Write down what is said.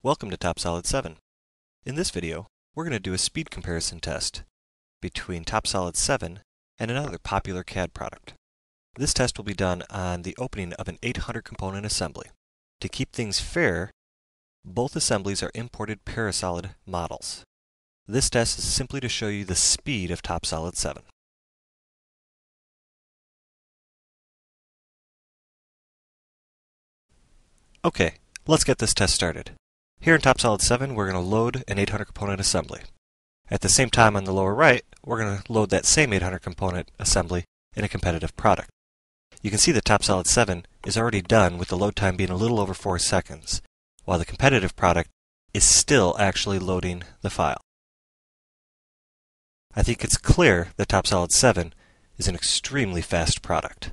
Welcome to TopSolid 7. In this video, we're going to do a speed comparison test between TopSolid 7 and another popular CAD product. This test will be done on the opening of an 800 component assembly. To keep things fair, both assemblies are imported Parasolid models. This test is simply to show you the speed of TopSolid 7. Okay, let's get this test started. Here in TopSolid 7, we're going to load an 800 component assembly. At the same time on the lower right, we're going to load that same 800 component assembly in a competitive product. You can see that TopSolid 7 is already done with the load time being a little over 4 seconds, while the competitive product is still actually loading the file. I think it's clear that TopSolid 7 is an extremely fast product.